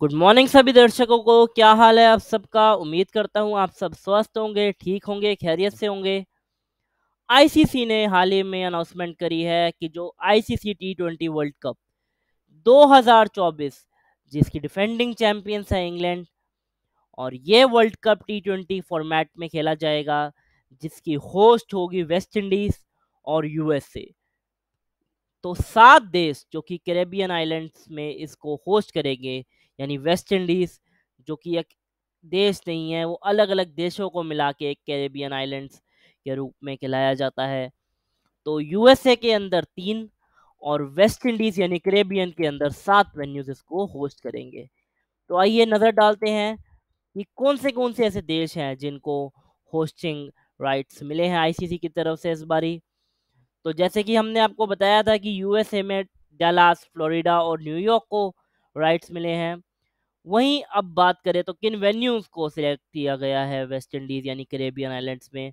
Good morning सभी दर्शकों को क्या हाल है आप सबका उम्मीद करता हूँ आप सब स्वस्थ होंगे ठीक होंगे खैरियत से होंगे आईसीसी ने हाल ही में अनाउंसमेंट करी है कि जो ICC T twenty world cup 2024 जिसकी डिफेंडिंग चैंपियंस है इंग्लैंड और ये world cup T twenty format में खेला जाएगा जिसकी होस्ट होगी वेस्ट इंडीज और यूएसए तो सात देश जो कि कैरेबियन आइलैंड्स में इसको होस्ट करेंगे यानी वेस्ट इंडीज़ जो कि एक देश नहीं है वो अलग अलग देशों को मिला के एक कैरेबियन आइलैंड्स के रूप में खिलाया जाता है तो यूएसए के अंदर तीन और वेस्ट इंडीज़ यानी करेबियन के अंदर सात वेन्यूज इसको होस्ट करेंगे तो आइए नज़र डालते हैं कि कौन से कौन से ऐसे देश हैं जिनको होस्टिंग राइट्स मिले हैं आईसीसी की तरफ से इस बारी तो जैसे कि हमने आपको बताया था कि यूएसए में डलास फ्लोरिडा और न्यूयॉर्क को राइट्स मिले हैं वहीं अब बात करें तो किन वेन्यूज को सिलेक्ट किया गया है वेस्ट इंडीज यानी करेबियन आइलैंड्स में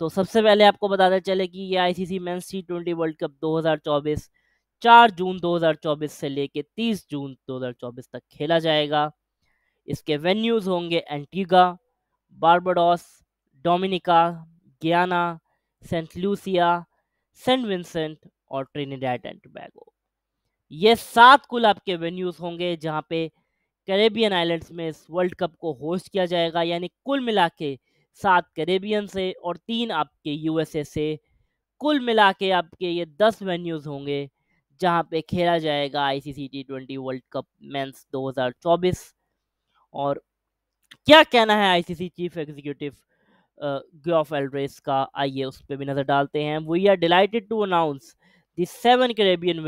तो सबसे पहले आपको बताते चले कि ये ICC men's T twenty world cup 2024 4 June 2024 से लेके 30 जून 2024 तक खेला जाएगा इसके वेन्यूज होंगे Antigua Barbados Dominica Guyana Saint Lucia Saint Vincent और ट्रिनिडेड एंड टोबैगो ये सात कुल आपके वेन्यूज होंगे जहाँ पे कैरेबियन आइलैंड्स में इस वर्ल्ड कप को होस्ट किया जाएगा यानी कुल मिला के सात कैरेबियन से और तीन आपके यूएसए से कुल मिला के आपके ये दस वेन्यूज़ होंगे जहाँ पे खेला जाएगा I C C T twenty world cup men's 2024 और क्या कहना है आई सी सी चीफ एग्जीक्यूटिव ग्योफ एल्ड्रेस का आइए उस पर भी नज़र डालते हैं we are delighted to announce seven the seven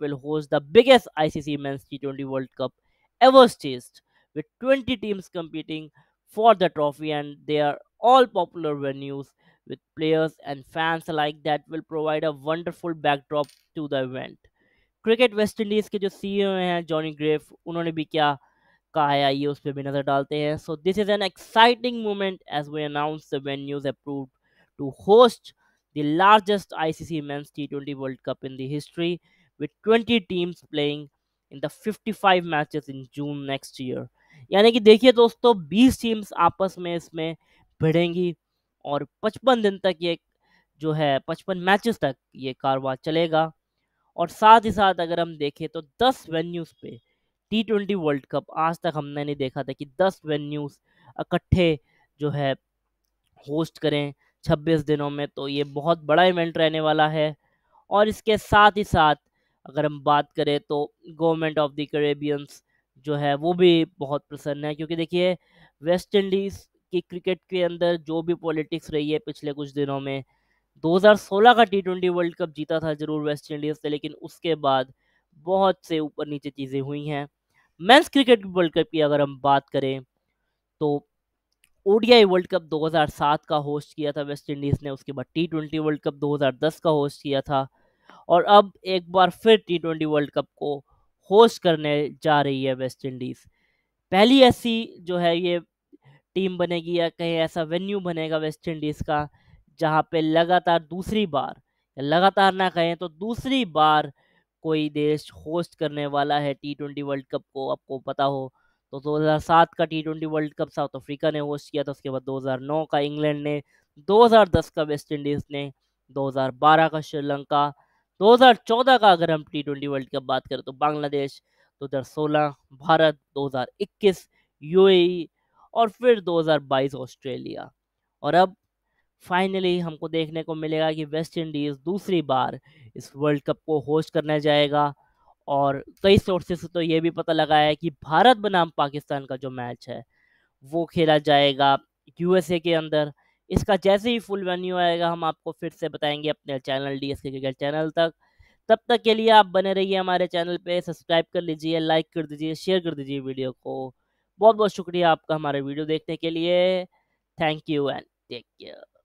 will host the biggest I C C ICC twenty world cup 2024 ever staged, with 20 teams competing for the trophy, and they are all popular venues with players and fans alike that will provide a wonderful backdrop to the event. Cricket West Indies के जो सी हैं Johnny grief उन्होंने भी क्या कहा है आइए उस पर भी नज़र डालते हैं so this is an exciting moment as we announce the venues approved to host the largest ICC men's टी20 world cup in the history with 20 teams playing in the 55 matches in June next year यानी कि देखिए दोस्तों 20 teams आपस में इसमें भिड़ेंगी और 55 दिन तक ये जो है 55 मैचेस तक ये कारोबार चलेगा और साथ ही साथ अगर हम देखें तो 10 वेन्यूज़ पे टी ट्वेंटी वर्ल्ड कप आज तक हमने नहीं देखा था कि 10 वेन्यूज़ इकट्ठे जो है होस्ट करें 26 दिनों में तो ये बहुत बड़ा इवेंट रहने वाला है और इसके साथ ही साथ अगर हम बात करें तो गवर्नमेंट ऑफ द करेबियंस जो है वो भी बहुत प्रसन्न है क्योंकि देखिए वेस्ट इंडीज़ की क्रिकेट के अंदर जो भी पॉलिटिक्स रही है पिछले कुछ दिनों में 2016 का टी ट्वेंटी वर्ल्ड कप जीता था जरूर वेस्ट इंडीज़ ने लेकिन उसके बाद बहुत से ऊपर नीचे चीज़ें हुई हैं मेंस क्रिकेट वर्ल्ड कप की अगर हम बात करें तो ओ वर्ल्ड कप 2007 का होस्ट किया था वेस्ट इंडीज़ ने उसके बाद टी ट्वेंटी वर्ल्ड कप 2010 का होस्ट किया था और अब एक बार फिर टी ट्वेंटी वर्ल्ड कप को होस्ट करने जा रही है वेस्ट इंडीज़ पहली ऐसी जो है ये टीम बनेगी या कहीं ऐसा वेन्यू बनेगा वेस्ट इंडीज़ का जहाँ पे लगातार दूसरी बार लगातार ना कहें तो दूसरी बार कोई देश होस्ट करने वाला है टी ट्वेंटी वर्ल्ड कप को आपको पता हो तो 2007 का T twenty world cup South Africa ने होस्ट किया था उसके बाद 2009 का इंग्लैंड ने 2010 का वेस्ट इंडीज़ ने 2012 का श्रीलंका 2014 का अगर हम टी ट्वेंटी वर्ल्ड कप बात करें तो बांग्लादेश 2016 भारत 2021 यूएई e और फिर 2022 ऑस्ट्रेलिया और अब फाइनली हमको देखने को मिलेगा कि वेस्ट इंडीज़ दूसरी बार इस वर्ल्ड कप को होस्ट करने जाएगा और कई सोर्सेस से तो ये भी पता लगा है कि भारत बनाम पाकिस्तान का जो मैच है वो खेला जाएगा यूएसए के अंदर इसका जैसे ही फुल वेन्यू आएगा हम आपको फिर से बताएंगे अपने channel D S cricket channel तक तब तक के लिए आप बने रहिए हमारे चैनल पे सब्सक्राइब कर लीजिए लाइक कर दीजिए शेयर कर दीजिए वीडियो को बहुत बहुत शुक्रिया आपका हमारे वीडियो देखने के लिए thank you and take care